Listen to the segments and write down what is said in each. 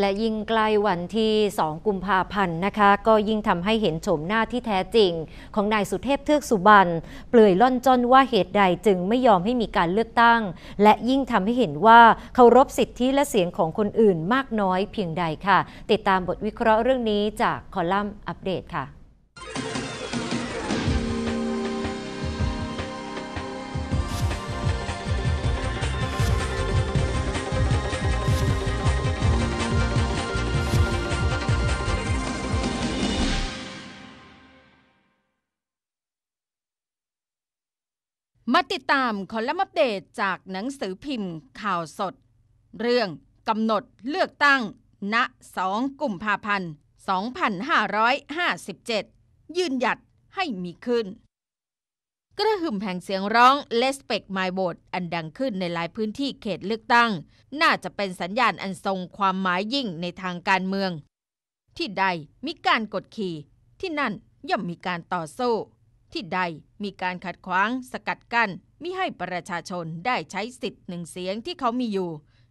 และยิ่งใกล้วันที่ 2 กุมภาพันธ์นะคะ ก็ยิ่งทำให้เห็นโฉมหน้าที่แท้จริง ของนายสุเทพเทือกสุบรรณเปลือยล่อนจนว่าเหตุใดจึงไม่ยอมให้มีการเลือกตั้ง และยิ่งทำให้เห็นว่าเคารพสิทธิและเสียงของคนอื่นมากน้อยเพียงใดค่ะ ติดตามบทวิเคราะห์เรื่องนี้จากคอลัมน์อัปเดตค่ะมาติดตามคอลัมน์อัปเดตจากหนังสือพิมพ์ข่าวสด เรื่องกำหนดเลือกตั้ง ณ 2กุมภาพันธ์ 2557 ยืนหยัดให้มีขึ้น กระหึ่มแผงเสียงร้องเ e ส s p e c t My Vote อันดังขึ้นในหลายพื้นที่เขตเลือกตั้ง น่าจะเป็นสัญญาณอันทรงความหมายยิ่งในทางการเมือง ที่ใดมีการกดขี่ที่นั่นย่อมมีการต่อสู้ที่ใดมีการขัดขวางสกัดกัน้นมิให้ประชาชนได้ใช้สิทธิ์หนึ่งเสียงที่เขามีอยู่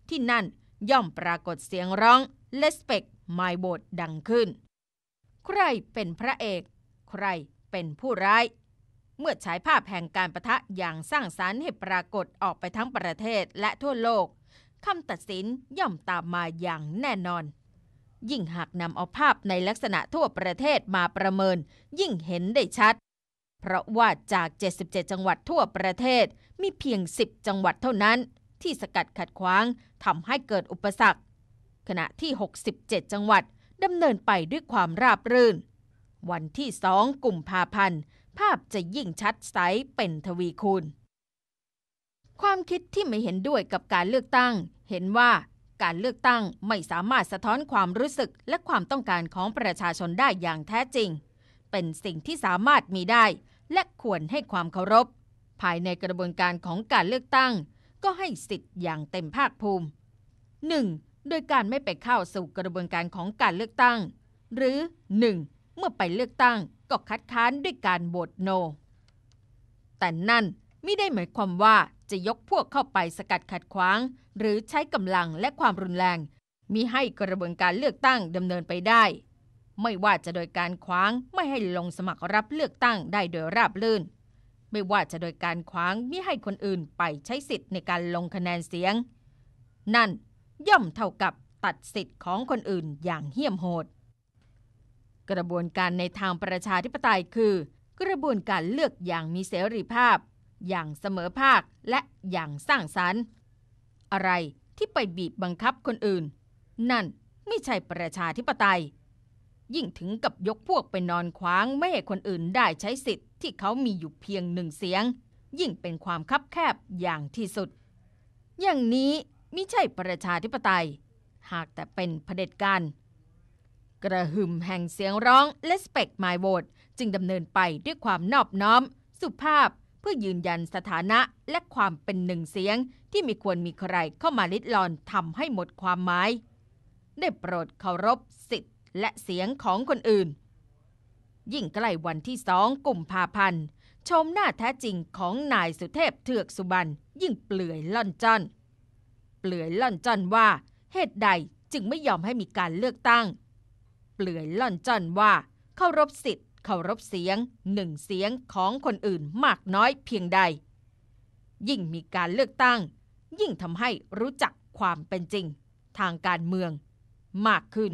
ที่นั่นย่อมปรากฏเสียงร้องเ e ส s p e c t My Vote ดังขึ้น ใครเป็นพระเอก ใครเป็นผู้ร้าย เมื่อฉายภาพแห่งการประทะอย่างสร้างสารรค์ให้ปรากฏออกไปทั้งประเทศและทั่วโลกคำตัดสินย่อมตามมาอย่างแน่นอน ยิ่งหากนำเอาภาพในลักษณะทั่วประเทศมาประเมิน ยิ่งเห็นได้ชัดเพราะว่าจาก 77 จังหวัดทั่วประเทศ มีเพียง 10 จังหวัดเท่านั้น ที่สกัดขัดขวางทำให้เกิดอุปสรรค ขณะที่ 67 จังหวัดดำเนินไปด้วยความราบรื่น วันที่ 2กลุ่มพาพันธ์ภาพจะยิ่งชัดใสเป็นทวีคูณ ความคิดที่ไม่เห็นด้วยกับการเลือกตั้ง เห็นว่าการเลือกตั้งไม่สามารถสะท้อนความรู้สึกและความต้องการของประชาชนได้อย่างแท้จริง เป็นสิ่งที่สามารถมีได้และควรให้ความเคารพภายในกระบวนการของการเลือกตั้ง ก็ให้สิทธิ์อย่างเต็มภาคภูมิ 1. โดยการไม่ไปเข้าสู่กระบวนการของการเลือกตั้ง หรือ 1. เมื่อไปเลือกตั้งก็คัดค้านด้วยการโหวตโน แต่นั่นไม่ได้หมายความว่าจะยกพวกเข้าไปสกัดขัดขวาง หรือใช้กำลังและความรุนแรงมิให้กระบวนการเลือกตั้งดำเนินไปได้ไม่ว่าจะโดยการขวางไม่ให้ลงสมัครรับเลือกตั้งได้โดยราบรื่น ไม่ว่าจะโดยการขวางมิให้คนอื่นไปใช้สิทธิ์ในการลงคะแนนเสียง นั่นย่อมเท่ากับตัดสิทธิ์ของคนอื่นอย่างเหี้ยมโหด กระบวนการในทางประชาธิปไตยคือ กระบวนการเลือกอย่างมีเสรีภาพ อย่างเสมอภาค และอย่างสร้างสรรค์ อะไรที่ไปบีบบังคับคนอื่น นั่นไม่ใช่ประชาธิปไตยยิ่งถึงกับยกพวกไปนอนคว้างไม่ให้คนอื่นได้ใช้สิทธิ์ ที่เขามีอยู่เพียงหนึ่งเสียง ยิ่งเป็นความคับแคบอย่างที่สุด อย่างนี้มิใช่ประชาธิปไตย หากแต่เป็นเผด็จการกระหึ่มแห่งเสียงร้องและสเปกไมโวตจึงดำเนินไปด้วยความนอบน้อมสุภาพเพื่อยืนยันสถานะและความเป็นหนึ่งเสียงที่มีควรมีใครเข้ามาลิดลอนทำให้หมดความหมายได้โปรดเคารพสิทธิและเสียงของคนอื่น ยิ่งใกล้วันที่สองกลุ่มพาพันธ์ชมหน้าแท้จริงของนายสุเทพเถือกสุบันยิ่งเปลือยล่อนจอนเปลือยล่อนจอนว่า เหตุใดจึงไม่ยอมให้มีการเลือกตั้ง เปลือยล่อนจอนว่าเคารพสิทธิ์เคารพเสียงหนึ่งเสียงของคนอื่นมากน้อยเพียงใด ยิ่งมีการเลือกตั้ง ยิ่งทำให้รู้จักความเป็นจริงทางการเมือง มากขึ้น